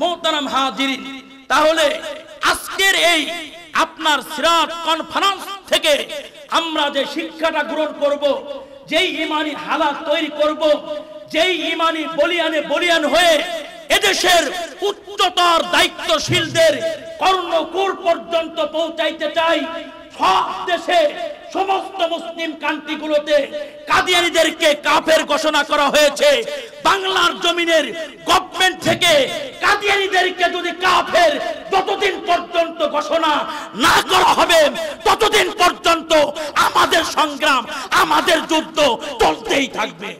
মোহতারাম হাজিরিন তাহলে আজকের এই আপনার সিরাত কনফারেন্স থেকে আমরা যে শিক্ষাটা গ্রহণ করব যেই ইমানি হালাত তৈরি করব যেই ইমানি বলিয়ানে বলিয়ান হয়ে এদেশের উচ্চতর দায়িত্বশীলদের কর্ণকূল পর্যন্ত পৌঁছাইতে চাই সব দেশে সমস্ত মুসলিম কান্ট্রিগুলোতে কাদিয়ানিদেরকে কাফের ঘোষণা করা হয়েছে বাংলার জমিনের গভর্নমেন্ট থেকে কাদিয়ানিদেরকে যদি কাফের ততদিন পর্যন্ত ঘোষণা না করা হবে ততদিন পর্যন্ত আমাদের সংগ্রাম আমাদের যুদ্ধ চলতেই থাকবে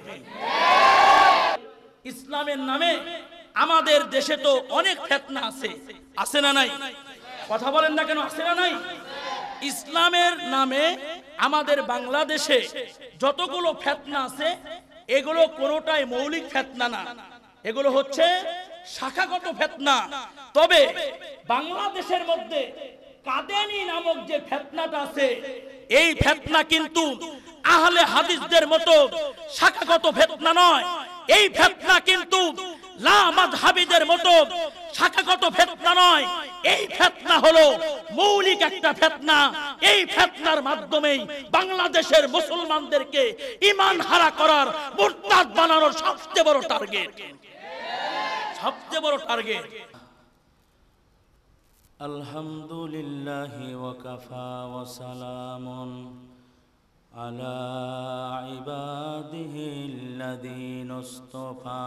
ইসলামের নামে আমাদের দেশে তো অনেক ফেতনা আছে আছে না নাই কথা বলেন না কেন আছে না নাই ইসলামের নামে আমাদের বাংলাদেশে যতগুলো ফেতনা আছে এগুলো কোনোটাই মৌলিক ফেতনা না এগুলো হচ্ছে শাখাগত ফেতনা তবে বাংলাদেশের মধ্যে কাদেনি নামক যে ফেতনাটা আছে এই ফেতনা কিন্তু আহলে হাদিসদের মতো শাখাগত ফেতনা নয় এই ফেতনা কিন্তু লামাদহাবিদের মতো শাখাগত ফেতনা নয় এই ফেতনা হলো মৌলিক একটা ফেতনা এই ফেতনার মাধ্যমেই বাংলাদেশের মুসলমানদেরকে ইমান হারা করার মুরতাদ বানানোর সবচেয়ে বড় টার্গেট সবচেয়ে বড় টার্গেট আলহামদুলিল্লাহি ওয়া কাফা ওয়া সালামুন আলা ইবাদিহিল্লাযীনা ইসতাফা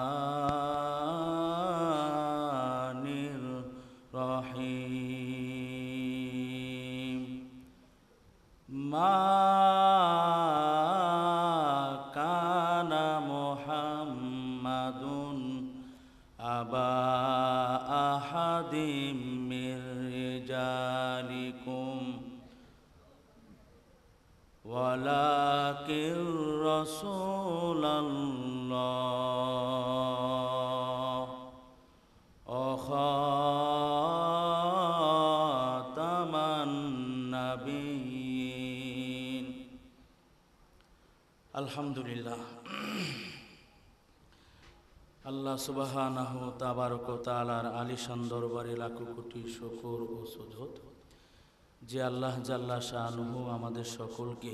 رسول الله আল্লাহ সুবাহানাহ তাবারক তালার আলিশান দরবারে লাখো কোটি শকর ও সুজত যে আল্লাহ জাল্লা শাহ আমাদের সকলকে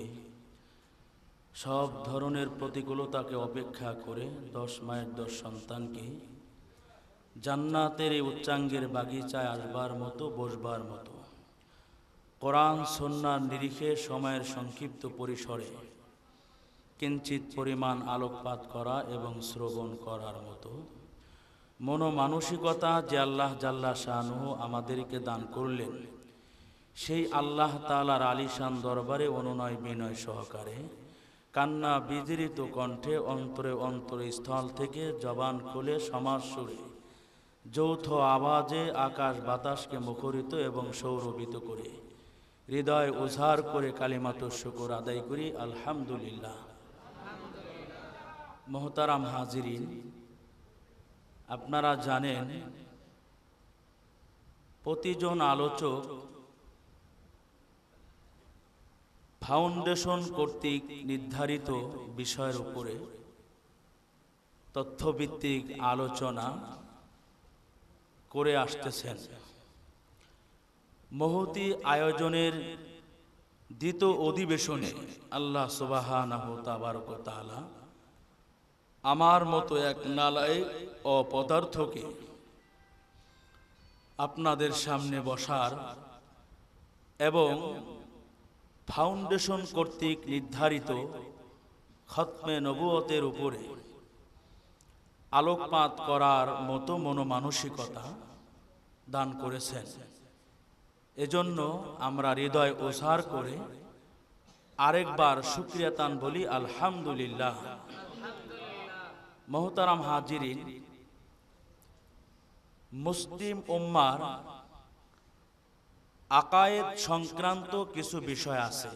সব ধরনের প্রতিকূলতাকে অপেক্ষা করে দশ মায়ের দশ সন্তানকে জান্নাতের এই উচ্চাঙ্গের বাগিচায় আসবার মতো বসবার মতো কোরআন সন্ন্যার নিরিখে সময়ের সংক্ষিপ্ত পরিসরে কিঞ্চিত পরিমাণ আলোকপাত করা এবং শ্রবণ করার মতো মনোমানসিকতা যে আল্লাহ জাল্লা শাহানুহ আমাদেরকে দান করলেন সেই আল্লাহ তালার আলিশান দরবারে অনুনয় বিনয় সহকারে কান্না বিজড়িত কণ্ঠে অন্তরে অন্তরে স্থল থেকে জবান খুলে সমাজ সুরে যৌথ আওয়াজে আকাশ বাতাসকে মুখরিত এবং সৌরভিত করে হৃদয় উজাড় করে কালিমাত শুকুর আদায় করি আলহামদুলিল্লাহ মোহতারাম হাজিরিন আপনারা জানেন প্রতিজন আলোচক ফাউন্ডেশন কর্তৃক নির্ধারিত বিষয়ের উপরে তথ্যভিত্তিক আলোচনা করে আসতেছেন মহতি আয়োজনের দ্বিতীয় অধিবেশনে আল্লাহ সুবাহানহতাবারকতালা আমার মতো এক নালায় অপদার্থকে আপনাদের সামনে বসার এবং ফাউন্ডেশন কর্তৃক নির্ধারিত খতমে নবুয়তের উপরে আলোকপাত করার মতো মনোমানসিকতা দান করেছেন এজন্য আমরা হৃদয় ওসার করে আরেকবার সুক্রিয়াতান বলি আলহামদুলিল্লাহ মহতারাম হাজির মুসলিম উম্মার আকায়েদ সংক্রান্ত কিছু বিষয় আছে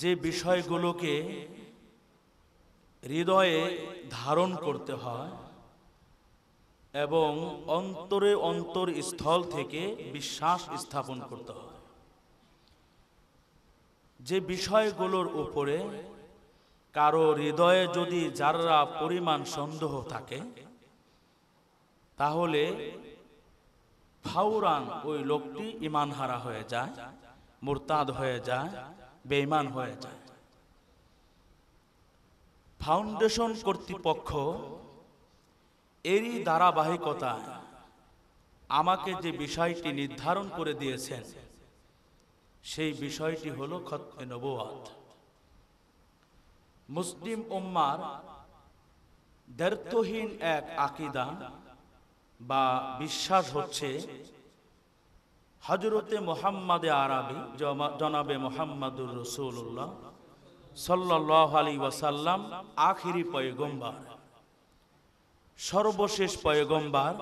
যে বিষয়গুলোকে হৃদয়ে ধারণ করতে হয় এবং অন্তরে অন্তর স্থল থেকে বিশ্বাস স্থাপন করতে হয় যে বিষয়গুলোর উপরে কারো হৃদয়ে যদি যারা পরিমাণ সন্দেহ থাকে তাহলে ফাউরান ওই লোকটি ইমান হারা হয়ে যায় মুরতাদ হয়ে যায় বেঈমান হয়ে যায় ফাউন্ডেশন কর্তৃপক্ষ এরই ধারাবাহিকতা আমাকে যে বিষয়টি নির্ধারণ করে দিয়েছেন সেই বিষয়টি হলো খতে নবাদ মুসলিম উম্মার দ্বার্থহীন এক আকিদা বা বিশ্বাস হচ্ছে হজরতে মোহাম্মদে আরবি জনাবে মোহাম্মদুর রসুল্লাহ সাল্লাহ আলী ওয়াসাল্লাম আখিরি পয়গম্বার সর্বশেষ পয়গম্বার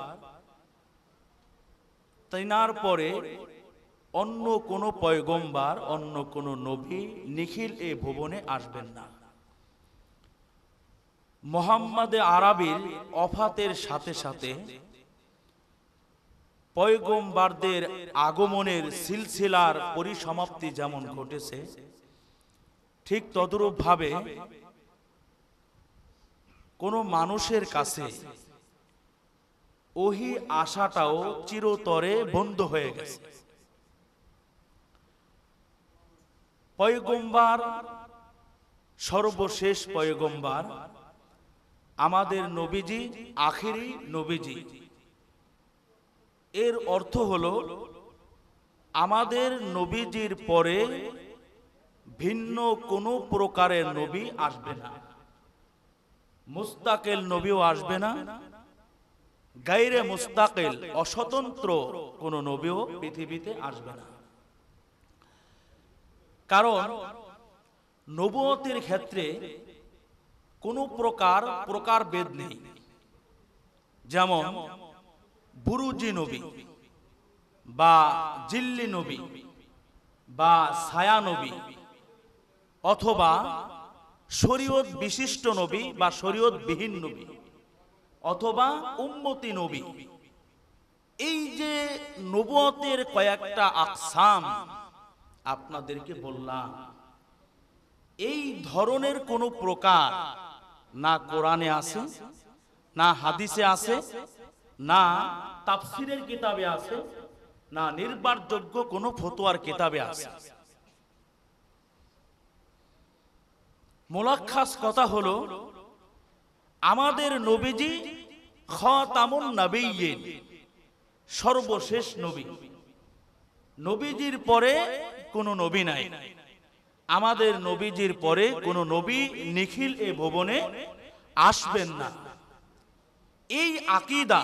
তেনার পরে অন্য কোনো পয়গম্বার অন্য কোনো নবী নিখিল এ ভুবনে আসবেন না মোহাম্মদে আরবির অফাতের সাথে সাথে পয়গম্বারদের আগমনের সিলসিলার পরিসমাপ্তি যেমন ঘটেছে ঠিক তদরূপভাবে কোনো মানুষের কাছে ওহি আশাটাও চিরতরে বন্ধ হয়ে গেছে পয়গম্বার সর্বশেষ পয়গম্বার আমাদের নবীজি আখেরি নবীজি এর অর্থ হল আমাদের নবীজির পরে ভিন্ন কোনো প্রকারের নবী আসবে না মুস্তাকেল নবীও আসবে না গাইরে মুস্তাকেল অস্বতন্ত্র কোনো নবীও পৃথিবীতে আসবে না কারণ নবতির ক্ষেত্রে কোনো প্রকার প্রকার বেদ নেই যেমন বুরুজি নবী বা জিল্লি নবী বা ছায়া নবী অথবা শরীয়ত বিশিষ্ট নবী বা শরীয়ত বিহীন নবী অথবা উম্মতি নবী এই যে নবতের কয়েকটা আকসাম আপনাদেরকে বললাম এই ধরনের কোনো প্রকার না কোরআনে আছে না হাদিসে আছে না তাফসিরের কিতাবে আছে না নির্বারযোগ্য কোন ফতোয়ার কিতাবে আছে মোলাক্ষাস কথা হলো আমাদের নবীজি খতামুন নবীন সর্বশেষ নবী নবীজির পরে কোনো নবী নাই আমাদের নবীজির পরে কোনো নবী নিখিল এ ভবনে আসবেন না এই আকিদা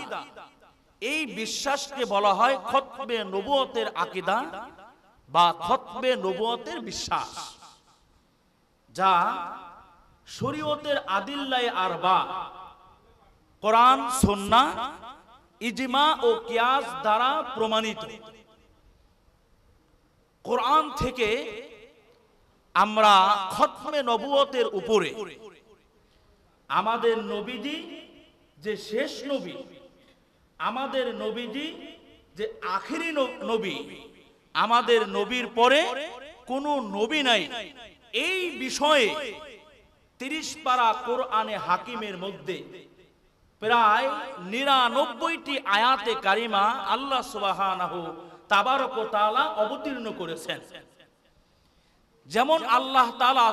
এই বিশ্বাসকে বলা হয় খতবে নবুয়তের আকিদা বা খতবে নবুয়তের বিশ্বাস যা শরীয়তের আদিল্লায় আর বা কোরআন সন্না ইজমা ও কিয়াস দ্বারা প্রমাণিত কোরআন থেকে আমরা খতমে নবুয়তের উপরে আমাদের নবীজি যে শেষ নবী আমাদের নবীজি যে আখেরি নবী আমাদের নবীর পরে কোনো নবী নাই এই বিষয়ে তিরিশ পারা কোরআনে হাকিমের মধ্যে প্রায় নিরানব্বইটি আয়াতে কারিমা আল্লাহ সুবাহ তালা অবতীর্ণ করেছেন যেমন আল্লাহ তালা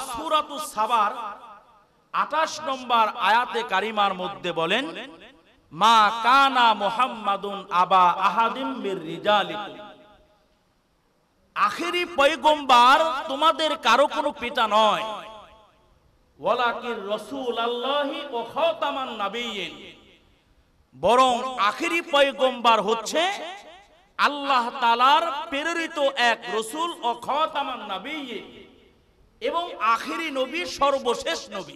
সাবার আঠাশ নম্বর আয়াতে কারিমার মধ্যে বলেন মা কানা মোহাম্মাদুন আবা আহাদিম আখেরি পৈগম্বার তোমাদের কারো কোনো পিতা নয় ওয়ালাকির রসুল আল্লাহি ও খতামান নাবিয়িন বরং আখেরি পৈগম্বার হচ্ছে আল্লাহ তালার প্রেরিত এক রসুল ও খতামান নাবিয়িন এবং আখেরি নবী সর্বশেষ নবী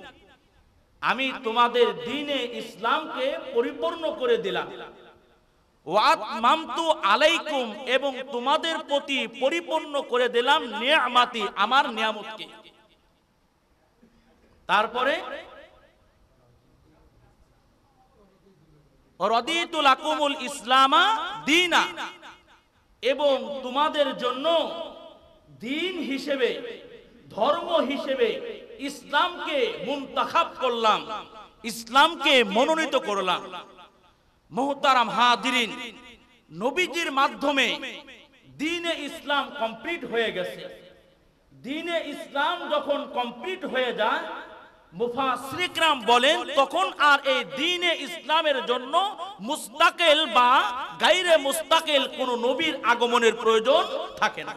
আমি তোমাদের দিনে ইসলামকে পরিপূর্ণ করে দিলাম আলাইকুম এবং তোমাদের প্রতি পরিপূর্ণ করে দিলাম নিয়ামাতি আমার নিয়ামতকে তারপরে ইসলামা দিনা এবং তোমাদের জন্য দিন হিসেবে ধর্ম হিসেবে ইসলামকে মুন্তাখাব করলাম ইসলামকে মনোনীত করলাম মোহতারাম হাদিরিন নবীজির মাধ্যমে দিনে ইসলাম কমপ্লিট হয়ে গেছে দিনে ইসলাম যখন কমপ্লিট হয়ে যায় মুফা শ্রীকরাম বলেন তখন আর এই দিনে ইসলামের জন্য মুস্তাকেল বা গাইরে মুস্তাকেল কোন নবীর আগমনের প্রয়োজন থাকে না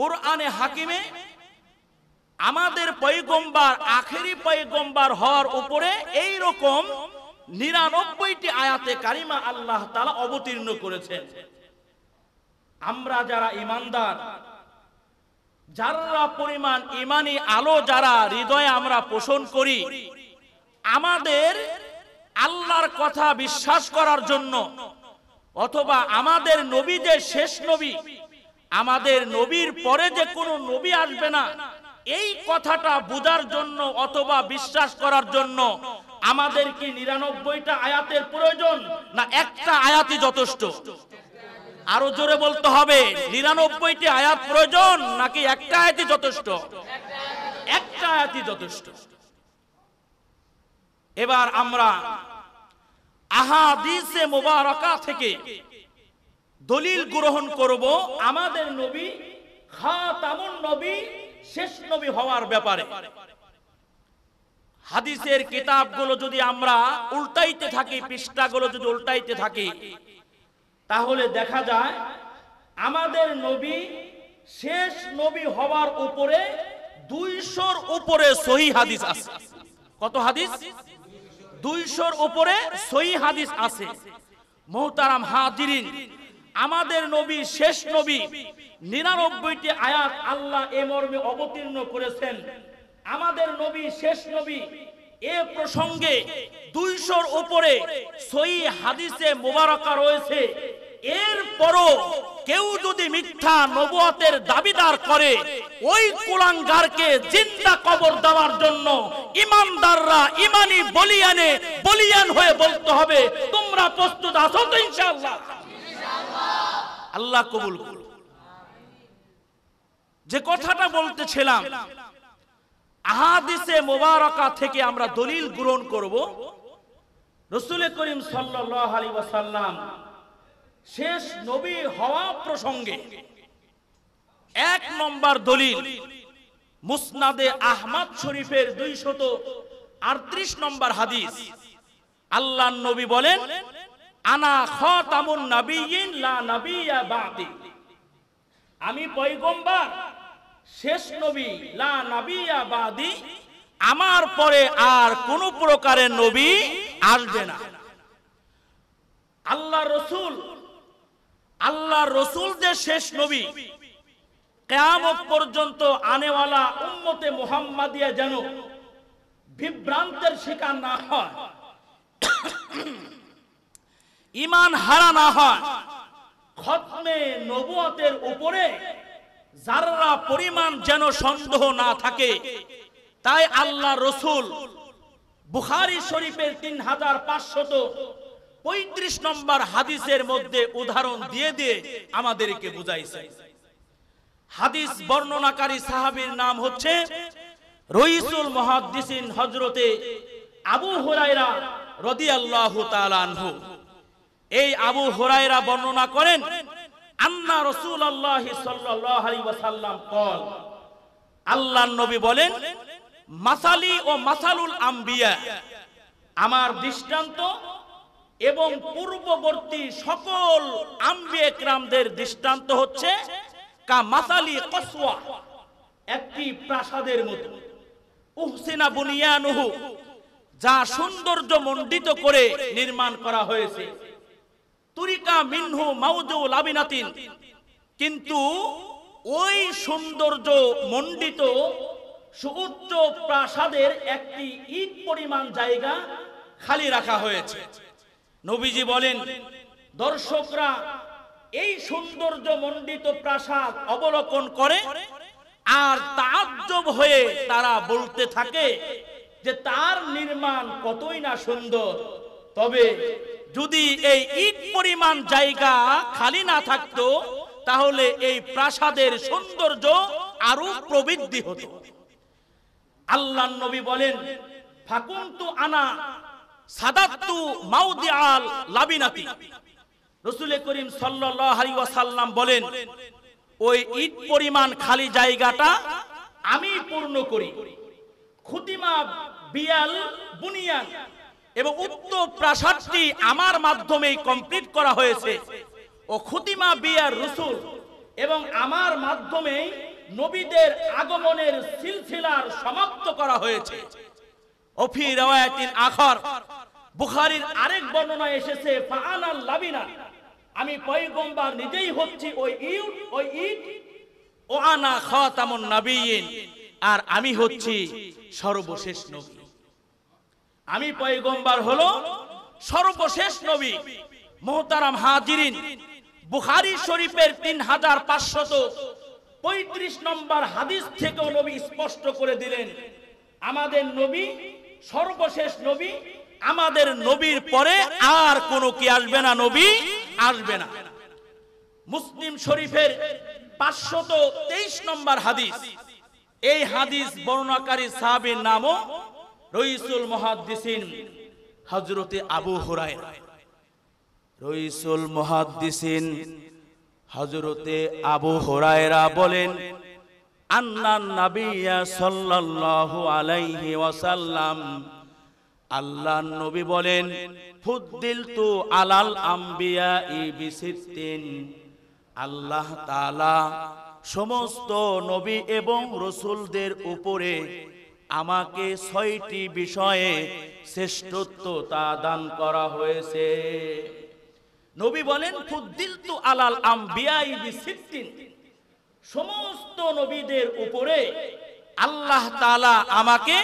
কোরআনে হাকিমে আমাদের পৈগম্বার আখেরি পৈগম্বার হওয়ার উপরে এই রকম নিরানব্বইটি আয়াতে কারিমা আল্লাহ তালা অবতীর্ণ করেছেন আমরা যারা ইমানদার যারা পরিমাণ ইমানি আলো যারা হৃদয়ে আমরা পোষণ করি আমাদের আল্লাহর কথা বিশ্বাস করার জন্য অথবা আমাদের নবী যে শেষ নবী আমাদের নবীর পরে যে কোনো নবী আসবে না এই কথাটা বোঝার জন্য অথবা বিশ্বাস করার জন্য আমাদের কি নিরানব্বইটা আয়াতের প্রয়োজন না একটা আয়াতই যথেষ্ট আরো জোরে বলতে হবে নিরানব্বইটি আয়াত প্রয়োজন নাকি একটা আয়াতই যথেষ্ট একটা আয়াতই যথেষ্ট এবার আমরা আহাদিসে মোবারকা থেকে দলিল গ্রহণ করব আমাদের নবী খাতামুন নবী শেষ নবী হওয়ার ব্যাপারে হাদিসের কিতাবগুলো যদি আমরা উল্টাইতে থাকি পৃষ্ঠাগুলো যদি উল্টাইতে থাকি তাহলে দেখা যায় আমাদের নবী শেষ নবী হওয়ার উপরে দুইশোর উপরে সহি হাদিস আছে কত হাদিস দুইশোর উপরে সহি হাদিস আছে মোহতারাম হাজির আমাদের নবী শেষ নবী নিরানব্বইটি আয়াত আল্লাহ এ মর্মে অবতীর্ণ করেছেন আমাদের নবী শেষ নবী এ প্রসঙ্গে দুইশোর উপরে সই হাদিসে মোবারকা রয়েছে এরপরও কেউ যদি মিথ্যা নবুয়াতের দাবিদার করে ওই কুলাঙ্গারকে জিন্দা কবর দেওয়ার জন্য ইমানদাররা ইমানি বলিয়ানে বলিয়ান হয়ে বলতে হবে তোমরা প্রস্তুত আছো তো ইনশাআল্লাহ আল্লাহ কবুল করুন যে কথাটা বলতেছিলাম আহাদিসে মোবারকা থেকে আমরা দলিল গ্রহণ করব রসুল করিম সাল্লাহ শেষ নবী হওয়া প্রসঙ্গে এক নম্বর দলিল মুসনাদে আহমদ শরীফের দুই শত আটত্রিশ নম্বর হাদিস আল্লাহ নবী বলেন আনা খতামুন নাবিয়িন লা নাবিয়া বাদি আমি পয়গম্বর শেষ নবী লা নাবিয়া বাদি আমার পরে আর কোন প্রকারের নবী আসবে না আল্লাহ রসুল আল্লাহ রসুল যে শেষ নবী কেয়ামত পর্যন্ত আনেওয়ালা উম্মতে মোহাম্মদিয়া যেন বিভ্রান্তের শিকার না হয় ইমান হারা না হয় খতমে নবুয়তের উপরে যারা পরিমাণ যেন সন্দেহ না থাকে তাই আল্লাহ রসুল বুখারি শরীফের তিন হাজার পাঁচশত পঁয়ত্রিশ নম্বর হাদিসের মধ্যে উদাহরণ দিয়ে দিয়ে আমাদেরকে বুঝাইছে হাদিস বর্ণনাকারী সাহাবির নাম হচ্ছে রইসুল মহাদিসিন হজরতে আবু হুরাইরা রদি আল্লাহ তালানহু এই আবু হুরায়রা বর্ণনা করেন আন্না রসুল সাল্লাল্লাহু আলাইহি ওয়াসাল্লাম কল আল্লাহর নবী বলেন মাসালি ও মাসালুল আম্বিয়া আমার দৃষ্টান্ত এবং পূর্ববর্তী সকল আম্বিয়া کرامদের দৃষ্টান্ত হচ্ছে কা মাসালি কসওয়া একটি প্রাসাদের মতো উহসিনা বুনিয়ানুহু যা সৌন্দর্য মণ্ডিত করে নির্মাণ করা হয়েছে তুরিকা মিনহু মাউজু লাবিনাতিন কিন্তু ওই সৌন্দর্য মণ্ডিত সুউচ্চ প্রাসাদের একটি ইট পরিমাণ জায়গা খালি রাখা হয়েছে নবীজি বলেন দর্শকরা এই সৌন্দর্য মণ্ডিত প্রাসাদ অবলোকন করে আর তাজ্জব হয়ে তারা বলতে থাকে যে তার নির্মাণ কতই না সুন্দর তবে যদি এই ইট পরিমাণ জায়গা খালি না থাকতো তাহলে এই প্রাসাদের সৌন্দর্য আরো প্রবৃদ্ধি হতো আল্লাহ নবী বলেন ফাকুন্তু আনা সাদাত্তু মাউদি আল লাবিনাতি রসুল করিম সাল্লাম বলেন ওই ইট পরিমাণ খালি জায়গাটা আমি পূর্ণ করি খুতিমা বিয়াল বুনিয়ান এবং উক্ত প্রাসাদটি আমার মাধ্যমেই কমপ্লিট করা হয়েছে ও খুতিমা বিয়ার রসুল এবং আমার মাধ্যমে নবীদের আগমনের সিলসিলার সমাপ্ত করা হয়েছে অফি রেওয়ায়াতিন আখর বুখারীর আরেক বর্ণনা এসেছে ফাআনাল লাবিনা আমি পয়গম্বর নিজেই হচ্ছি ওই ইট ওই ইট ও আনা খাতামুন নাবিয়িন আর আমি হচ্ছি সর্বশেষ নবী আমি পয়গম্বার হলো সর্বশেষ নবী মোহতারাম হাজিরিন বুখারি শরীফের তিন হাজার পাঁচশত পঁয়ত্রিশ নম্বর হাদিস থেকেও নবী স্পষ্ট করে দিলেন আমাদের নবী সর্বশেষ নবী আমাদের নবীর পরে আর কোনো কি আসবে না নবী আসবে না মুসলিম শরীফের পাঁচশত তেইশ নম্বর হাদিস এই হাদিস বর্ণাকারী সাহাবির নামও রইসুল মহাদ্দিসিন হজরতে আবু হুরায়রা রইসুল মহাদ্দিসিন হজরতে আবু হুরায়রা বলেন আন্নান নাবিয়া সাল্লাল্লাহু আলাইহি ওয়াসাল্লাম আল্লাহর নবী বলেন ফুদ্দিলতু তু আলাল আম্বিয়া ই বিসিদ্দিন আল্লাহ তাআলা সমস্ত নবী এবং রসুলদের উপরে আমাকে ছয়টি বিষয়ে শ্রেষ্ঠত্বতা দান করা হয়েছে নবী বলেন ফুদ্দিল তু আলাল আম বিসিদ্দিন সমস্ত নবীদের উপরে আল্লাহ তাআলা আমাকে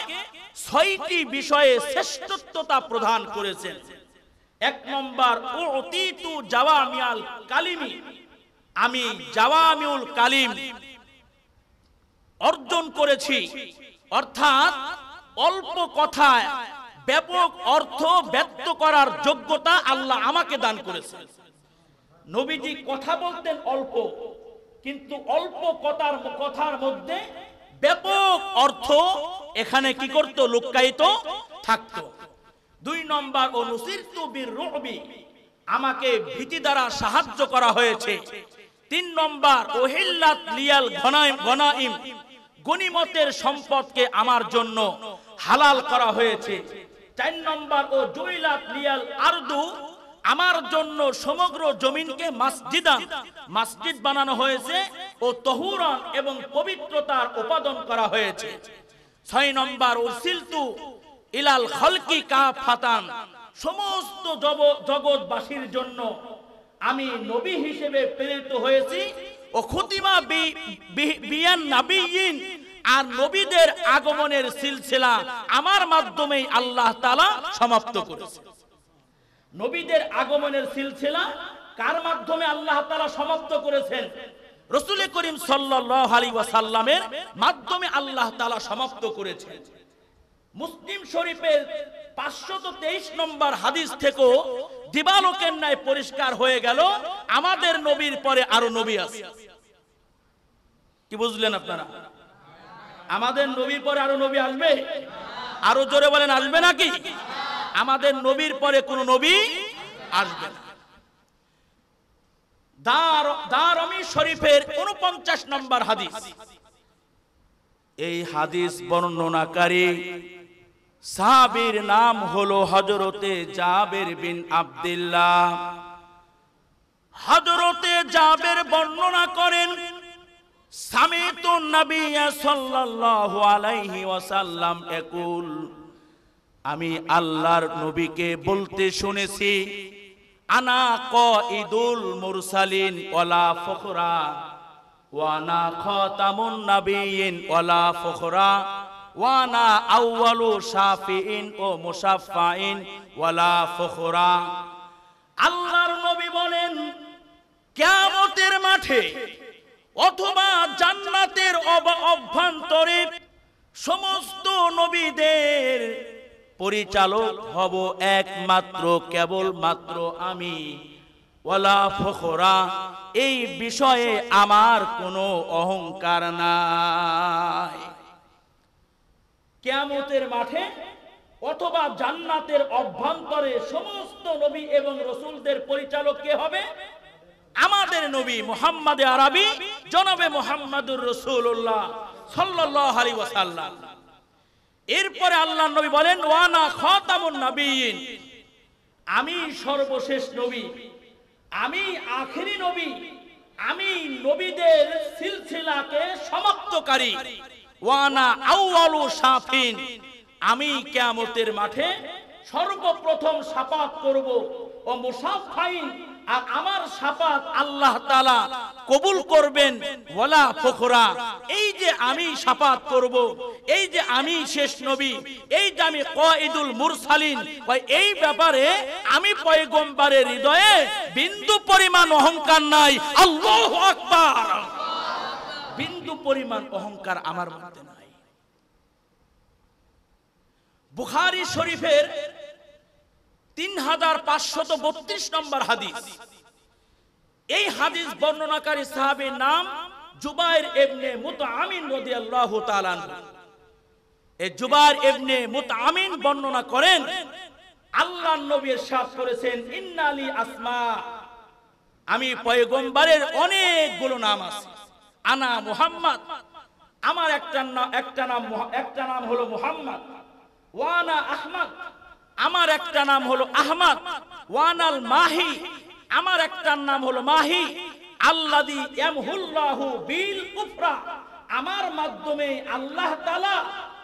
ছয়টি বিষয়ে শ্রেষ্ঠত্বতা প্রদান করেছেন এক নম্বর অতীতু জাওয়ামিয়াল কালিমি আমি জাওয়ামিউল কালিম অর্জন করেছি অর্থাৎ অল্প কথায় ব্যাপক অর্থ ব্যক্ত করার যোগ্যতা আল্লাহ আমাকে দান করেছে নবীজি কথা বলতেন অল্প কিন্তু অল্প কথার কথার মধ্যে ব্যাপক অর্থ এখানে কি করত লুকায়িত থাকত দুই নম্বর অনুসির তুবির রবি আমাকে ভীতি দ্বারা সাহায্য করা হয়েছে তিন নম্বর ওহিল্লাত লিয়াল ঘনাইম ঘনাইম গনিমতের সম্পদকে আমার জন্য হালাল করা হয়েছে চার নম্বর ও জুইলাত লিয়াল আরদু আমার জন্য সমগ্র জমিনকে মাসজিদান মসজিদ বানানো হয়েছে ও তহুরান এবং পবিত্রতার উপাদন করা হয়েছে ছয় নম্বর ও সিলতু ইলাল খলকি কা ফাতান সমস্ত জগৎবাসীর জন্য আমি নবী হিসেবে প্রেরিত হয়েছি ও খুতিমা বিয়ান নাবিয়িন আর নবীদের আগমনের সিলসিলা আমার মাধ্যমেই আল্লাহ তালা সমাপ্ত করেছে নবীদের আগমনের সিলসিলা কার মাধ্যমে আল্লাহ তালা সমাপ্ত করেছেন রসুল করিম সাল্লাহ আলী ওয়াসাল্লামের মাধ্যমে আল্লাহ সমাপ্ত করেছেন মুসলিম শরীফের পাঁচশত তেইশ নম্বর হাদিস থেকেও পরিষ্কার হয়ে গেল আমাদের নবীর পরে আরো নবী কি বুঝলেন আপনারা আমাদের নবীর পরে আরো নবী আসবে আরো জোরে বলেন আসবে নাকি আমাদের নবীর পরে কোন নবী আসবে শরীফের উনপঞ্চাশ নম্বর হাদিস এই হাদিস বর্ণনাকারী সাহাবির নাম হলো হজরতে জাবের বিন আবদুল্লাহ হজরতে জাবের বর্ণনা করেন সামিতুন নবিয়া সাল্লাল্লাহু আলাইহি ওয়াসাল্লাম একুল আমি আল্লাহর নবীকে বলতে শুনেছি আনা ক ইদুল মুরসালিন ওয়ালা ফখরা ওয়ানা খতামুন নবিয়িন ওয়ালা ফখরা ওয়ানা আউয়ালু শাফিইন ও মুসাফাইন ওয়ালা ফখরা আল্লাহর নবী বলেন কিয়ামতের মাঠে অথবা জান্নাতের অভ্যন্তরে সমস্ত নবীদের পরিচালক হব একমাত্র কেবল মাত্র আমি ওয়ালা ফখরা এই বিষয়ে আমার কোনো অহংকার নাই কেয়ামতের মাঠে অথবা জান্নাতের অভ্যন্তরে সমস্ত নবী এবং রসুলদের পরিচালক কে হবে আমাদের নবী মোহাম্মদে আরবি জনবে মোহাম্মদুর রসুল্লাহ সাল্লাহ আলী ওয়াসাল্লাম এরপরে আল্লাহ নবী বলেন ওয়ানা খতামুন নবীন আমি সর্বশেষ নবী আমি আখেরি নবী আমি নবীদের সিলসিলাকে সমাপ্তকারী আমি কেমতের মাঠে সর্বপ্রথম সাপাত করব ও মুসাফাইন আর আমার সাপাত আল্লাহ তালা কবুল করবেন বলা ফখরা এই যে আমি সাপাত করব এই যে আমি শেষ নবী এই যে আমি কয়েদুল মুরসালিন এই ব্যাপারে আমি পয়গম্বারের হৃদয়ে বিন্দু পরিমাণ অহংকার নাই আল্লাহ আকবার বিন্দু পরিমাণ অহংকার আমার মধ্যে নাই বুখারি শরীফের তিন হাজার পাঁচশত বত্রিশ নম্বর হাদিস এই হাদিস বর্ণনাকারী সাহাবের নাম জুবাইর এবনে মুতামিন রাদিয়াল্লাহু এই জুবাইর বর্ণনা করেন করেছেন ইন্নালি আসমা আমি পয়গম্বারের অনেকগুলো নাম আছে আনা মুহাম্মদ আমার একটা নাম একটা নাম একটা নাম হলো মুহাম্মদ ওয়ানা আহমদ আমার একটা নাম হলো আহমদ ওয়ানাল মাহি আমার একটা নাম হলো মাহি আল্লাদি ইয়ামহুল্লাহু বিল কুফরা আমার মাধ্যমে আল্লাহ তাআলা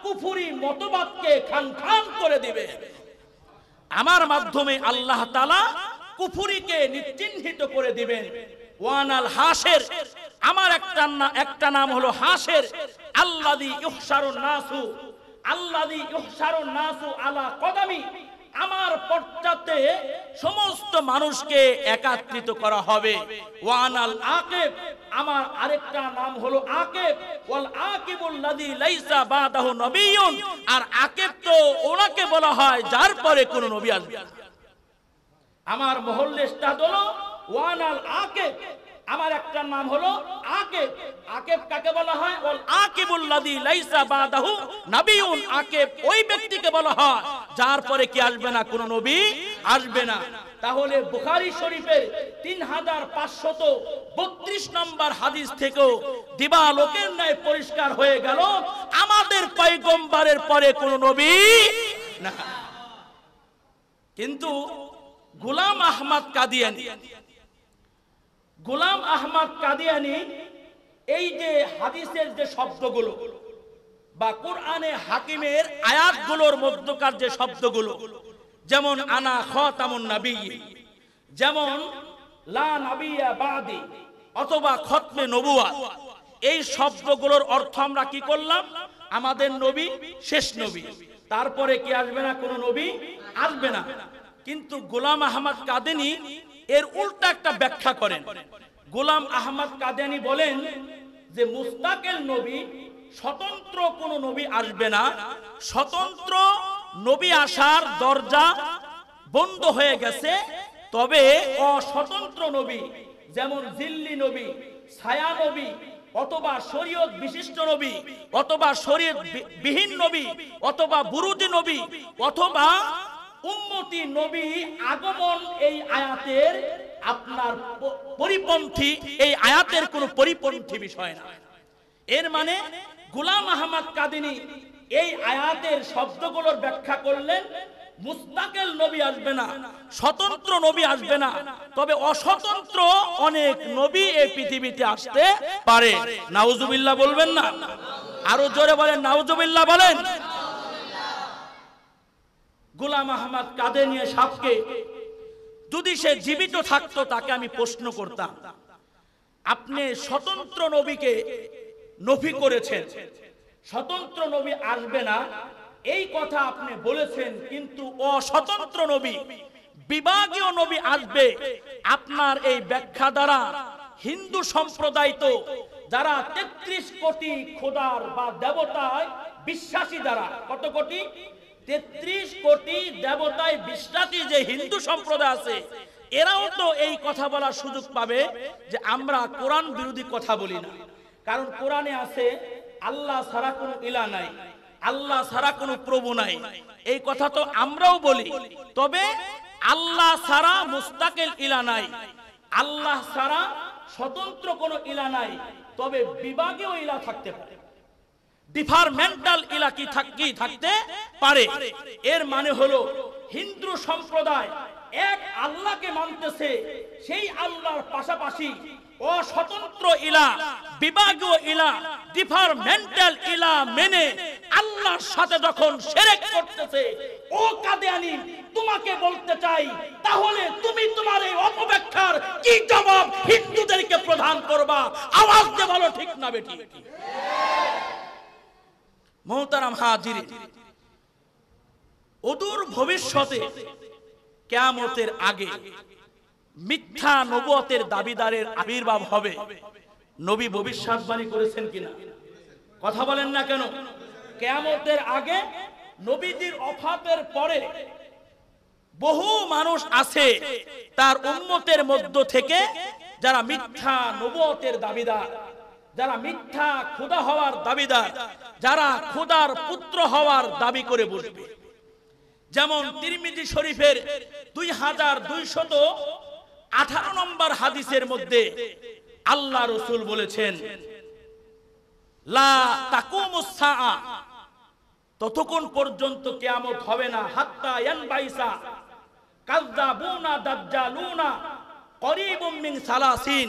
কুফুরি মতবাদকে খান খান করে দিবে আমার মাধ্যমে আল্লাহ তাআলা কুফরিকে নিশ্চিহ্নিত করে দিবেন ওয়ানাল হাসের আমার একটা একটা নাম হলো হাসের আল্লাদি ইহসারুন নাসু আল্লাদি ইহসারুন নাসু আলা কদামি আমার পর্যাতে সমস্ত মানুষকে একত্রিত করা হবে ওয়ানাল আকিব আমার আরেকটা নাম হলো আকিব ওয়াল আকিবুল লাযী লাইসা বাদাহু নবিয়ুন আর আকিব তো ওনাকে বলা হয় যার পরে কোনো নবী আসবে আমার মহল্লের স্টাদ হলো ওয়ান আমার একটা নাম হলো আকেব আকেব কাকে বলা হয় ওয়াল আকিবুল্লাযী লাইসা বাদাহু নাবিয়ুন আকেব ওই ব্যক্তিকে বলা হয় যার পরে কি আসবে না কোন নবী আসবে না তাহলে বুখারী শরীফের তিন হাজার পাঁচশত বত্রিশ নম্বর হাদিস থেকেও দিবালোকের ন্যায় পরিষ্কার হয়ে গেল আমাদের পয়গম্বরের পরে কোন নবী না কিন্তু গোলাম আহমদ কাদিয়ানি গোলাম আহমদ কাদিয়ানি এই যে হাদিসের যে শব্দগুলো বা কোরআনে হাকিমের আয়াতগুলোর মধ্যকার যে শব্দগুলো যেমন আনা খতামুন নবী যেমন লা নাবিয়া বাদি অথবা খতমে নবুয়া এই শব্দগুলোর অর্থ আমরা কি করলাম আমাদের নবী শেষ নবী তারপরে কি আসবে না কোনো নবী আসবে না কিন্তু গোলাম আহমদ কাদেনি এর উল্টা একটা ব্যাখ্যা করেন গোলাম আহমদ কাদিয়ানি বলেন যে মুস্তাকেল নবী স্বতন্ত্র কোন নবী আসবে না স্বতন্ত্র নবী আসার দরজা বন্ধ হয়ে গেছে তবে অস্বতন্ত্র নবী যেমন দিল্লি নবী ছায়া নবী অথবা শরীয়ত বিশিষ্ট নবী অথবা শরীয়ত বিহীন নবী অথবা বুরুদি নবী অথবা উন্মতি নবী আগমন এই আয়াতের আপনার পরিপন্থী এই আয়াতের কোন পরিপন্থী বিষয় না এর মানে গুলাম আহমদ কাদিনী এই আয়াতের শব্দগুলোর ব্যাখ্যা করলেন মুস্তাকেল নবী আসবে না স্বতন্ত্র নবী আসবে না তবে অস্বতন্ত্র অনেক নবী এই পৃথিবীতে আসতে পারে নাউজুবিল্লাহ বলবেন না আরো জোরে বলেন নাউজুবিল্লাহ বলেন গোলাম আহমদ কাঁধে নিয়ে সাপকে যদি সে জীবিত থাকতো তাকে আমি প্রশ্ন করতাম আপনি স্বতন্ত্র নবীকে নফি করেছেন স্বতন্ত্র নবী আসবে না এই কথা আপনি বলেছেন কিন্তু অস্বতন্ত্র নবী বিভাগীয় নবী আসবে আপনার এই ব্যাখ্যা দ্বারা হিন্দু সম্প্রদায় তো যারা তেত্রিশ কোটি খোদার বা দেবতায় বিশ্বাসী দ্বারা কত কোটি তেত্রিশ কোটি দেবতায় বিশ্বাসী যে হিন্দু সম্প্রদায় আছে এরাও তো এই কথা বলার সুযোগ পাবে যে আমরা কোরআন বিরোধী কথা বলি না কারণ কোরআনে আছে আল্লাহ ছাড়া কোনো ইলা নাই আল্লাহ ছাড়া কোনো প্রভু নাই এই কথা তো আমরাও বলি তবে আল্লাহ ছাড়া মুস্তাকিল ইলা নাই আল্লাহ ছাড়া স্বতন্ত্র কোনো ইলা নাই তবে বিভাগেও ইলা থাকতে পারে ডিপার্টমেন্টাল ইলাকি থাকি থাকতে পারে এর মানে হলো হিন্দু সম্প্রদায় এক আল্লাহকে মানতেছে সেই আল্লাহর পাশাপাশি অস্বতন্ত্র ইলা বিভাগীয় ইলা ডিপার্টমেন্টাল ইলা মেনে আল্লাহর সাথে যখন সেরেক করতেছে ও কাদিয়ানি তোমাকে বলতে চাই তাহলে তুমি তোমার এই অপব্যাখ্যার কি জবাব হিন্দুদেরকে প্রদান করবা আওয়াজ দে ভালো ঠিক না বেটি ঠিক মোহতারাম হাজির অদূর ভবিষ্যতে কেয়ামতের আগে মিথ্যা নবতের দাবিদারের আবির্ভাব হবে নবী ভবিষ্যৎবাণী করেছেন কিনা কথা বলেন না কেন কেয়ামতের আগে নবীজির অফাতের পরে বহু মানুষ আছে তার উন্মতের মধ্য থেকে যারা মিথ্যা নবতের দাবিদার যারা মিথ্যা খোদা হওয়ার দাবিদার যারা খোদার পুত্র হওয়ার দাবি করে বসবে যেমন তিরমিজি শরীফের দুই হাজার দুইশত আঠারো নম্বর হাদিসের মধ্যে আল্লাহ রসুল বলেছেন লা ততক্ষণ পর্যন্ত কেয়ামত হবে না হাত্তা কাজদা বুনা দাজ্জালুনা করিবুম মিন সালাসিন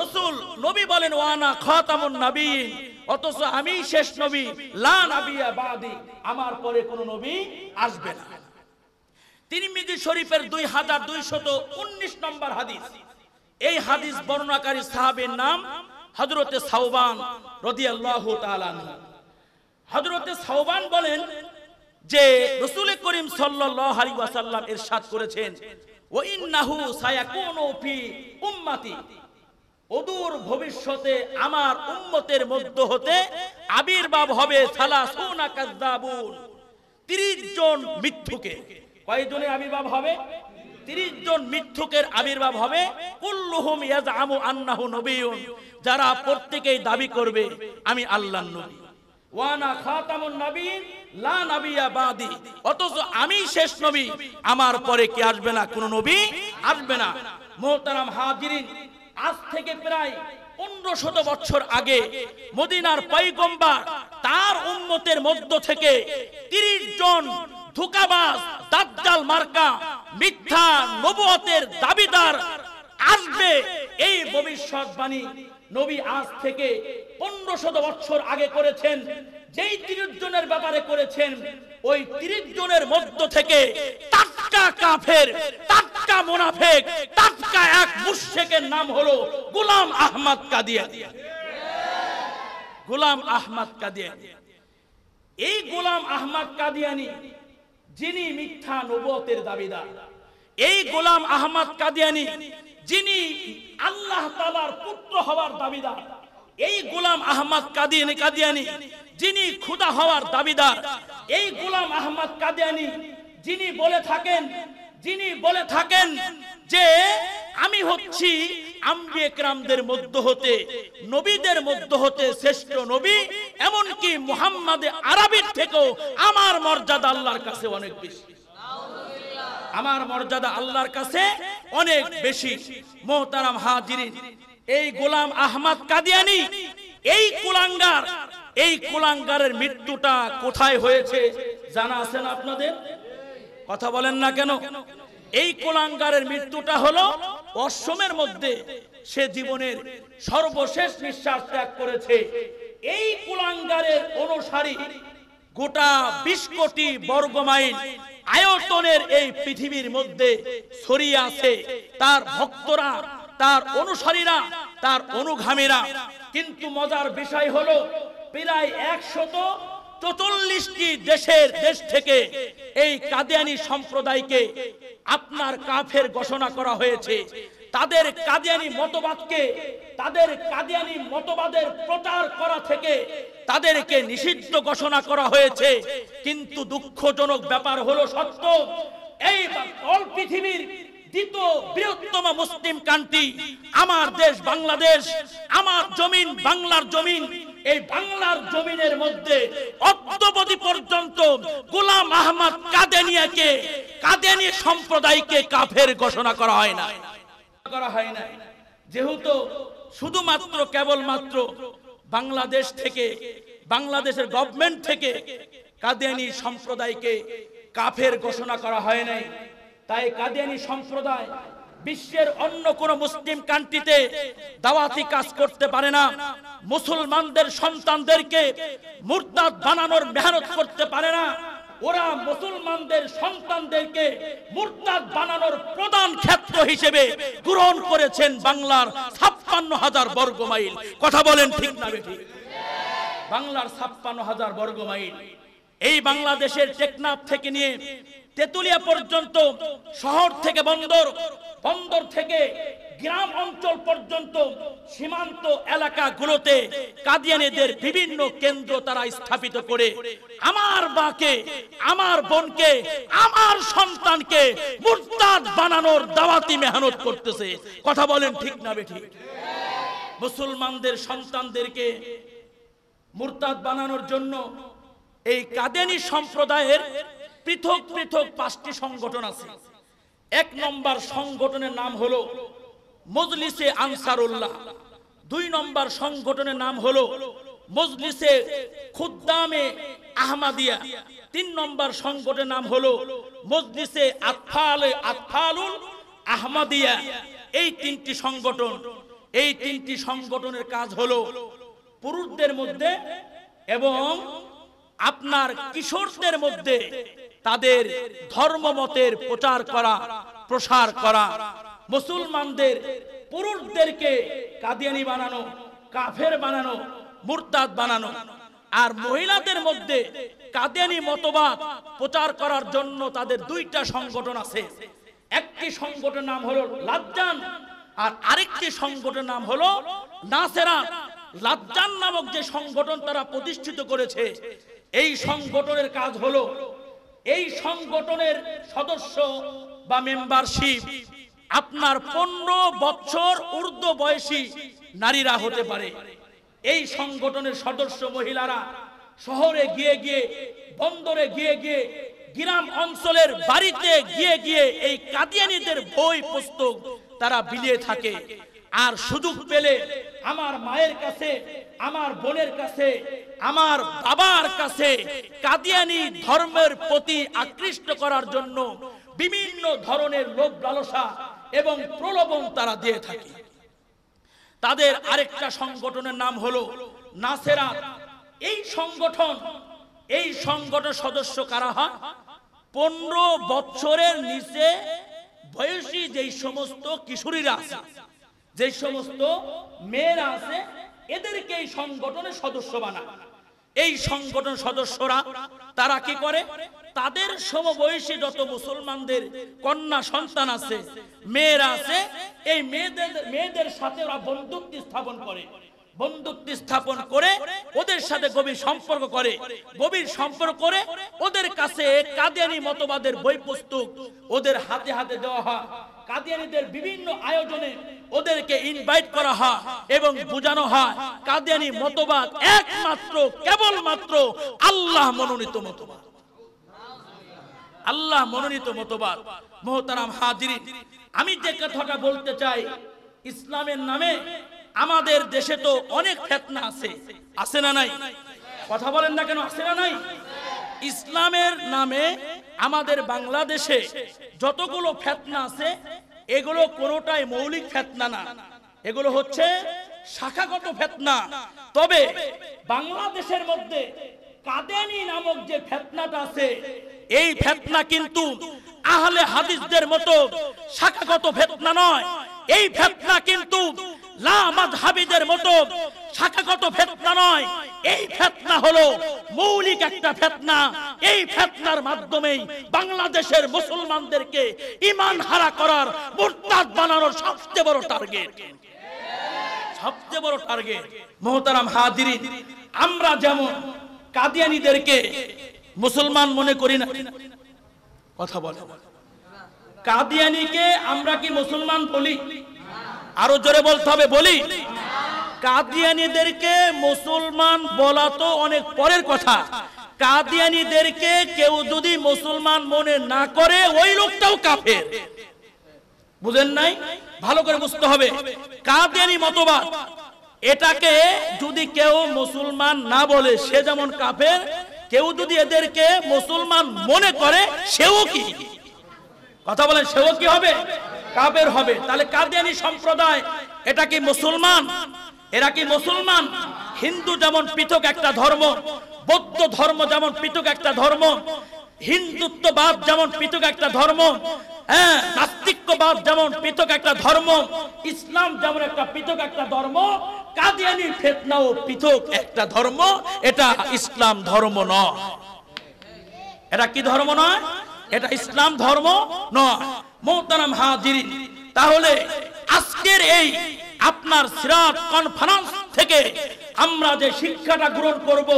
রসুল নবী বলেন ওয়ানা খাতামুন নবীন অথচ আমি শেষ নবী লা নাবিয়া বাদি আমার পরে কোন নবী আসবে না তিরমিজি শরীফের দুই হাজার দুইশত উনিশ নম্বর হাদিস এই হাদিস বর্ণনাকারী সাহাবের নাম হযরতে সাওবান রাদিয়াল্লাহু তাআলা হযরতে সাওবান বলেন যে রসুল করিম সাল্লাল্লাহু আলাইহি ওয়াসাল্লাম ইরশাদ করেছেন ওয়া ইন্নাহু সায়াকুনু ফি উম্মতি অদূর ভবিষ্যতে আমার উম্মতের মধ্য হতে আবির্ভাব হবে সালাসুনা কাযযাবুন 30 জন মৃত্যুকে কয়েকজনে আবির্ভাব হবে 30 জন মিথ্যুকের আবির্ভাব হবে ইয়াজ আমু আন্নাহু নবিয়ুন যারা প্রত্যেকেই দাবি করবে আমি আল্লাহর নবী ওয়ানা খাতামুন নবী লা নাবিয়া বাদি অথচ আমি শেষ নবী আমার পরে কি আসবে না কোন নবী আসবে না মোহতারাম হাজিরিন আজ থেকে প্রায় পনেরো শত বছর আগে মদিনার পাইগম্বা তার উন্মতের মধ্য থেকে তিরিশ জন ধোকাবাজ দাজ্জাল মার্কা মিথ্যা নবুয়তের দাবিদার আসবে এই ভবিষ্যৎবাণী নবী আজ থেকে পনেরো শত বছর আগে করেছেন যেই তিরিশ জনের ব্যাপারে করেছেন ওই তিরিশ জনের মধ্য থেকে টাটকা কাফের টাটকা টাটকা মোনাফেক টাটকা এক মুশরিকের নাম হলো গুলাম আহমদ কাদিয়া গুলাম আহমদ কাদিয়ানি এই গোলাম আহমদ কাদিয়ানি যিনি মিথ্যা নবতের দাবিদার এই গোলাম আহমদ কাদিয়ানি যিনি আল্লাহ তালার পুত্র হওয়ার দাবিদার এই গোলাম আহমদ কাদিয়ানি কাদিয়ানি যিনি ক্ষুদা হওয়ার দাবিদার এই গোলাম আহমদ কাদিয়ানি যিনি বলে থাকেন যিনি বলে থাকেন যে আমি হচ্ছি মধ্য হতে নবীদের মধ্য হতে শ্রেষ্ঠ নবী এমনকি আরবির থেকেও আমার মর্যাদা আল্লাহর কাছে অনেক বেশি আমার মর্যাদা আল্লাহর কাছে অনেক বেশি মোহতারাম হাজিরিন এই গোলাম আহমদ কাদিয়ানি এই কুলাঙ্গার এই কুলাঙ্গারের মৃত্যুটা কোথায় হয়েছে জানা আছেন আপনাদের কথা বলেন না কেন এই কোলাঙ্কারের মৃত্যুটা হলো অশ্বমের মধ্যে সে জীবনের সর্বশেষ নিঃশ্বাস ত্যাগ করেছে এই কুলাঙ্গারের অনুসারী গোটা বিশ কোটি বর্গ আয়তনের এই পৃথিবীর মধ্যে ছড়িয়ে আছে তার ভক্তরা তার অনুসারীরা তার অনুগামীরা কিন্তু মজার বিষয় হলো প্রায় একশত চৌচল্লিশটি দেশের দেশ থেকে এই কাদিয়ানি সম্প্রদায়কে আপনার কাফের ঘোষণা করা হয়েছে তাদের কাদিয়ানি মতবাদকে তাদের কাদিয়ানি মতবাদের প্রচার করা থেকে তাদেরকে নিষিদ্ধ ঘোষণা করা হয়েছে কিন্তু দুঃখজনক ব্যাপার হলো সত্য এই অল পৃথিবীর দ্বিতীয় বৃহত্তম মুসলিম কান্ট্রি আমার দেশ বাংলাদেশ আমার জমিন বাংলার জমিন এই বাংলার জমিনের মধ্যে পর্যন্ত গোলাম সম্প্রদায়কে কাফের ঘোষণা করা হয় না যেহেতু শুধুমাত্র কেবলমাত্র বাংলাদেশ থেকে বাংলাদেশের গভর্নমেন্ট থেকে কাদিয়ানি সম্প্রদায়কে কাফের ঘোষণা করা হয় নাই তাই কাদিয়ানি সম্প্রদায় বিশ্বের অন্য কোন মুসলিম কান্ট্রিতে দাওয়াতি কাজ করতে পারে না মুসলমানদের সন্তানদেরকে মুরতাদ বানানোর মেহনত করতে পারে না ওরা মুসলমানদের সন্তানদেরকে মুরতাদ বানানোর প্রধান ক্ষেত্র হিসেবে গ্রহণ করেছেন বাংলার ছাপ্পান্ন হাজার বর্গ মাইল কথা বলেন ঠিক না বাংলার ছাপ্পান্ন হাজার বর্গ মাইল এই বাংলাদেশের টেকনাফ থেকে নিয়ে তেতুলিয়া পর্যন্ত শহর থেকে বন্দর বন্দর থেকে গ্রাম অঞ্চল পর্যন্ত সীমান্ত এলাকাগুলোতে কাদিয়ানিদের বিভিন্ন কেন্দ্র তারা স্থাপিত করে আমার বাকে আমার বোনকে আমার সন্তানকে মুরতাদ বানানোর দাওয়াতি মেহনত করতেছে কথা বলেন ঠিক না বেঠি মুসলমানদের সন্তানদেরকে মুরতাদ বানানোর জন্য এই কাদেনি সম্প্রদায়ের পৃথক পৃথক পাঁচটি সংগঠন আছে এক নম্বর সংগঠনের নাম হলো মজলিসে আনসারুল্লাহ দুই নম্বর সংগঠনের নাম হলো মজলিসে খুদ্দামে আহমাদিয়া তিন নম্বর সংগঠনের নাম হলো মজলিসে আতফালে আতফালুল আহমাদিয়া এই তিনটি সংগঠন এই তিনটি সংগঠনের কাজ হলো পুরুষদের মধ্যে এবং আপনার কিশোরদের মধ্যে তাদের ধর্মমতের প্রচার করা প্রসার করা মুসলমানদের পুরুষদেরকে কাদিয়ানি বানানো কাফের বানানো মুরতাদ বানানো আর মহিলাদের মধ্যে কাদিয়ানি মতবাদ প্রচার করার জন্য তাদের দুইটা সংগঠন আছে একটি সংগঠনের নাম হলো লাজ্জান আর আরেকটি সংগঠন নাম হলো নাসেরা লাজ্জান নামক যে সংগঠন তারা প্রতিষ্ঠিত করেছে এই সংগঠনের কাজ হলো এই সংগঠনের সদস্য বা মেম্বারশিপ আপনার পনেরো বছর ঊর্ধ্ব বয়সী নারীরা হতে পারে এই সংগঠনের সদস্য মহিলারা শহরে গিয়ে গিয়ে বন্দরে গিয়ে গিয়ে গ্রাম অঞ্চলের বাড়িতে গিয়ে গিয়ে এই কাদিয়ানিদের বই পুস্তক তারা বিলিয়ে থাকে আর সুযোগ পেলে আমার মায়ের কাছে আমার বোনের কাছে আমার বাবার কাছে কাদিয়ানি ধর্মের প্রতি আকৃষ্ট করার জন্য বিভিন্ন ধরনের লোভ লালসা এবং প্রলোভন তারা দিয়ে থাকে তাদের আরেকটা সংগঠনের নাম হলো নাসেরা এই সংগঠন এই সংগঠন সদস্য কারা হয় পনেরো বছরের নিচে বয়সী যেই সমস্ত কিশোরীরা আছে যে সমস্ত মেয়েরা আছে এদেরকে এই সংগঠনের সদস্য বানায় এই সংগঠন সদস্যরা তারা কি করে তাদের সমবয়সী যত মুসলমানদের কন্যা সন্তান আছে মেয়েরা আছে এই মেয়েদের মেয়েদের সাথে ওরা বন্ধুত্ব স্থাপন করে বন্ধুত্ব স্থাপন করে ওদের সাথে গভীর সম্পর্ক করে গভীর সম্পর্ক করে ওদের কাছে কাদিয়ানি মতবাদের বই পুস্তক ওদের হাতে হাতে দেওয়া হয় কাদিয়ানিদের বিভিন্ন আয়োজনে ওদেরকে ইনভাইট করা হয় এবং বোঝানো হয় কাদিয়ানি মতবাদ একমাত্র কেবলমাত্র আল্লাহ মনোনীত মতবাদ আল্লাহ মনোনীত মতবাদ মোহতারাম হাজির আমি যে কথাটা বলতে চাই ইসলামের নামে আমাদের দেশে তো অনেক ফেতনা আছে আছে না নাই কথা বলেন না কেন আছে না নাই ইসলামের নামে আমাদের বাংলাদেশে যতগুলো ফেতনা আছে এগুলো কোনোটাই মৌলিক ফেতনা না এগুলো হচ্ছে শাখাগত ফেতনা তবে বাংলাদেশের মধ্যে কাদেনি নামক যে ফেতনাটা আছে এই ফেতনা কিন্তু আহলে হাদিসদের মতো শাখাগত ফেতনা নয় এই ফেতনা কিন্তু লামাজহাবিদের মতো শাখাগত ফেতনা নয় এই ফেতনা হলো মৌলিক একটা ফেতনা এই ফেতনার মাধ্যমেই বাংলাদেশের মুসলমানদেরকে ইমান হারা করার মোরতাদ বানানোর সবচেয়ে বড় টার্গেট সবচেয়ে বড় টার্গেট মোহতারাম হাদির আমরা যেমন কাদিয়ানিদেরকে মুসলমান মনে করি না কথা বলে কাদিয়ানিকে আমরা কি মুসলমান বলি আরো জোরে বলতে হবে বলি কাদিয়ানিদেরকে মুসলমান বলা তো অনেক পরের কথা কাদিয়ানিদেরকে কেউ যদি মুসলমান মনে না করে ওই লোকটাও কাফের বুঝেন নাই ভালো করে বুঝতে হবে কাদিয়ানি মতবাদ এটাকে যদি কেউ মুসলমান না বলে সে যেমন কাফের কেউ যদি এদেরকে মুসলমান মনে করে সেও কি কথা বলেন সেও কি হবে কাবের হবে তাহলে কাদিয়ানি সম্প্রদায় এটা কি মুসলমান এরা কি মুসলমান হিন্দু যেমন পৃথক একটা ধর্ম বৌদ্ধ ধর্ম যেমন পৃথক একটা ধর্ম হিন্দুত্ববাদ যেমন পৃথক একটা ধর্ম হ্যাঁ নাস্তিকবাদ যেমন পৃথক একটা ধর্ম ইসলাম যেমন একটা পৃথক একটা ধর্ম কাদিয়ানি ফেতনাও পৃথক একটা ধর্ম এটা ইসলাম ধর্ম নয় এটা কি ধর্ম নয় এটা ইসলাম ধর্ম নয় মোহতারাম হাজির তাহলে আজকের এই আপনার সিরাজ কনফারেন্স থেকে আমরা যে শিক্ষাটা গ্রহণ করব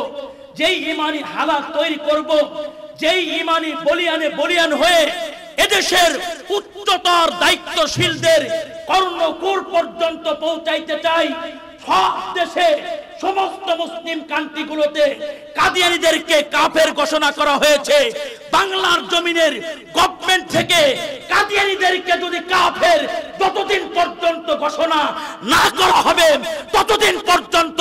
যেই ইমানি হালাত তৈরি করব যেই ইমানি বলিয়ানে বলিয়ান হয়ে এদেশের উচ্চতর দায়িত্বশীলদের কর্ণকূল পর্যন্ত পৌঁছাইতে চাই সব দেশে সমস্ত মুসলিম গুলোতে কাদিয়ানিদেরকে কাফের ঘোষণা করা হয়েছে বাংলার জমিনের গভর্নমেন্ট থেকে কাদিয়ানিদেরকে যদি কাফের ততদিন পর্যন্ত ঘোষণা না করা হবে ততদিন পর্যন্ত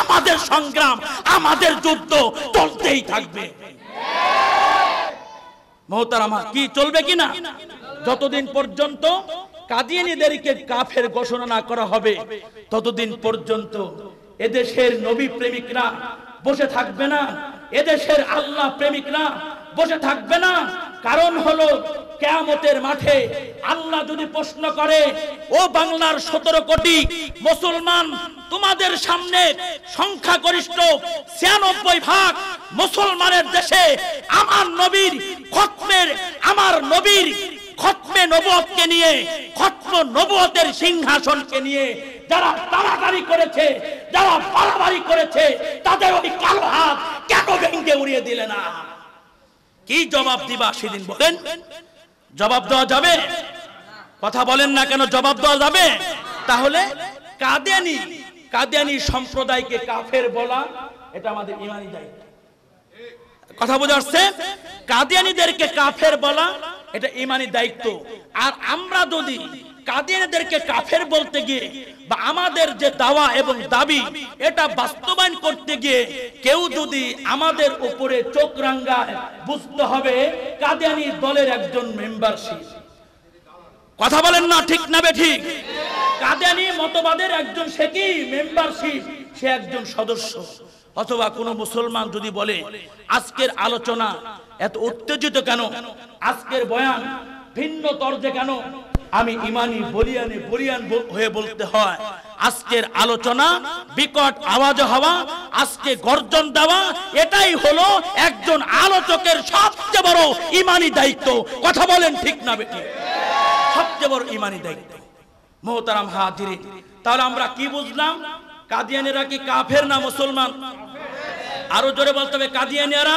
আমাদের সংগ্রাম আমাদের যুদ্ধ চলতেই থাকবে আমার কি চলবে কিনা যতদিন পর্যন্ত কাদিয়ানিদেরকে কাফের ঘোষণা না করা হবে ততদিন পর্যন্ত এদেশের নবী প্রেমিকরা বসে থাকবে না এদেশের আল্লাহ প্রেমিকরা বসে থাকবে না কারণ হলো কেয়ামতের মাঠে আল্লাহ যদি প্রশ্ন করে ও বাংলার সতেরো কোটি মুসলমান তোমাদের সামনে সংখ্যাগরিষ্ঠ ছিয়ানব্বই ভাগ মুসলমানের দেশে আমার নবীর খতমের আমার নবীর খতমে নবতকে নিয়ে খতম নবতের সিংহাসনকে নিয়ে যারা তাড়াতাড়ি করেছে যারা পালাবাড়ি করেছে তাদের ওই কালো হাত কেন ভেঙে উড়িয়ে দিলে না কি জবাব দিবা সেদিন বলেন জবাব দেওয়া যাবে কথা বলেন না কেন জবাব দেওয়া যাবে তাহলে কাদিয়ানি কাদিয়ানি সম্প্রদায়কে কাফের বলা এটা আমাদের ইমানি দায়িত্ব কথা বোঝা আসছে কাদিয়ানিদেরকে কাফের বলা এটা ইমানি দায়িত্ব আর আমরা যদি কাদেরদেরকে কাফের বলতে গিয়ে বা আমাদের যে দাওয়া এবং দাবি এটা বাস্তবায়ন করতে গিয়ে কেউ যদি আমাদের উপরে চোখ রাঙ্গায় বুঝতে হবে কাদিয়ানি দলের একজন মেম্বারশিপ কথা বলেন না ঠিক না ঠিক কাদিয়ানি মতবাদের একজন সে কি মেম্বারশিপ সে একজন সদস্য অথবা কোনো মুসলমান যদি বলে আজকের আলোচনা এত উত্তেজিত কেন আজকের বয়ান ভিন্ন তর্জে কেন আমি ইমানি বলিয়ানে বলিয়ান হয়ে বলতে হয় আজকের আলোচনা বিকট আওয়াজ হওয়া আজকে গর্জন দেওয়া এটাই হলো একজন আলোচকের সবচেয়ে বড় ইমানি দায়িত্ব কথা বলেন ঠিক না বেটি সবচেয়ে বড় ইমানি দায়িত্ব মোহতারাম হাজিরে তাহলে আমরা কি বুঝলাম কাদিয়ানিরা কি কাফের না মুসলমান আরো জোরে বলতে হবে কাদিয়ানিয়ারা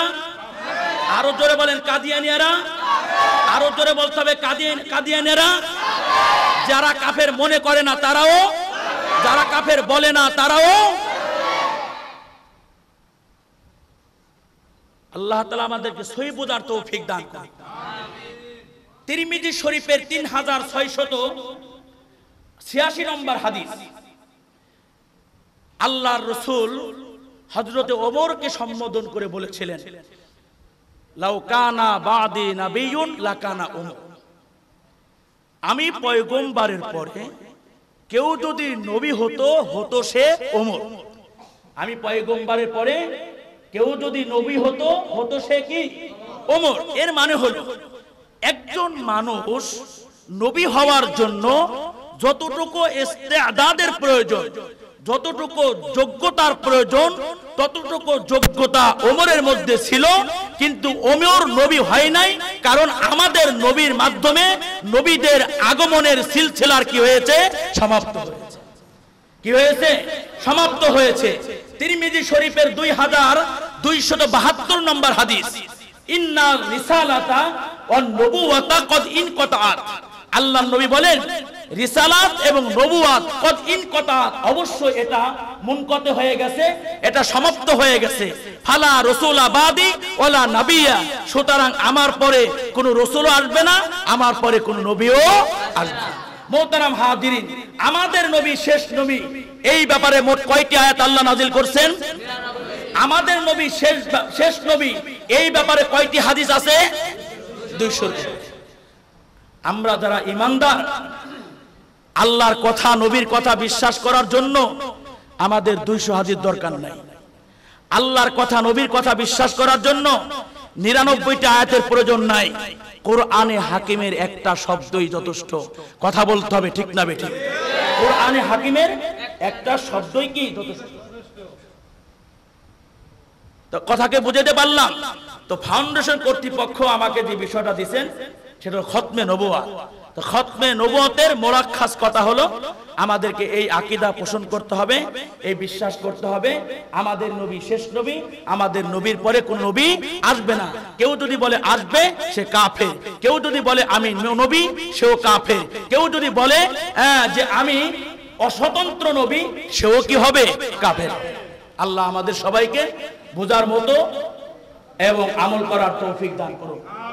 আরো জোরে বলেন কাদিয়ানিয়ারা আরো জোরে বলতে হবে কাদিয়ানিয়ারা যারা কাফের মনে করে না তারাও যারা কাফের বলে না তারাও আল্লাহ তালা আমাদেরকে সহি বোঝার ফিক দান করে তিরিমিজি শরীফের তিন হাজার ছয়শত ছিয়াশি নম্বর হাদিস আল্লাহর রসুল হজরতে ওমরকে সম্বোধন করে বলেছিলেন আমি পয়গম্বারের পরে কেউ যদি নবী হতো হতো সে ওমর আমি পয়গম্বারের পরে কেউ যদি নবী হতো হতো সে কি ওমর এর মানে হলো একজন মানুষ নবী হওয়ার জন্য যতটুকু ইস্তেদাদের প্রয়োজন যতটুকু যোগ্যতার প্রয়োজন ততটুকু যোগ্যতা ওমরের মধ্যে ছিল কিন্তু ওমর নবী হয় নাই কারণ আমাদের নবীর মাধ্যমে নবীদের আগমনের সিলসিলার কি হয়েছে সমাপ্ত হয়েছে কি হয়েছে সমাপ্ত হয়েছে তিরমিজি শরীফের দুই হাজার দুইশত বাহাত্তর নম্বর হাদিস ইন্না রিসালাতা ও নবুয়াতা কদ ইন কতাআত আল্লাহ নবী বলেন রিসালাত এবং নবুয়াত কত ইন কথা অবশ্যই এটা মুনকতে হয়ে গেছে এটা সমাপ্ত হয়ে গেছে ফালা রসুলা বাদি ওলা নাবিয়া সুতরাং আমার পরে কোনো রসুল আসবে না আমার পরে কোনো নবীও আসবে না মোহতারাম হাদিরিন আমাদের নবী শেষ নবী এই ব্যাপারে মোট কয়টি আয়াত আল্লাহ নাজিল করছেন আমাদের নবী শেষ শেষ নবী এই ব্যাপারে কয়টি হাদিস আছে দুইশো আমরা যারা ইমানদার আল্লাহর কথা নবীর কথা বিশ্বাস করার জন্য আমাদের দুইশো হাজির দরকার নাই আল্লাহর কথা নবীর কথা বিশ্বাস করার জন্য নিরানব্বইটা আয়াতের প্রয়োজন নাই কোরআনে হাকিমের একটা শব্দই যথেষ্ট কথা বলতে হবে ঠিক না বেঠিক কোরআনে হাকিমের একটা শব্দই কি যথেষ্ট তো কথাকে বুঝাতে পারলাম তো ফাউন্ডেশন কর্তৃপক্ষ আমাকে যে বিষয়টা দিচ্ছেন সেটা খতমে নবুয়া তো খতমে নবুয়তের মোরাক্ষাস কথা হলো আমাদেরকে এই আকিদা পোষণ করতে হবে এই বিশ্বাস করতে হবে আমাদের নবী শেষ নবী আমাদের নবীর পরে কোন নবী আসবে না কেউ যদি বলে আসবে সে কাফে কেউ যদি বলে আমি নবী সেও কাফে কেউ যদি বলে হ্যাঁ, যে আমি অস্বতন্ত্র নবী সেও কি হবে কাফের আল্লাহ আমাদের সবাইকে বোঝার মতো এবং আমল করার তৌফিক দান করুন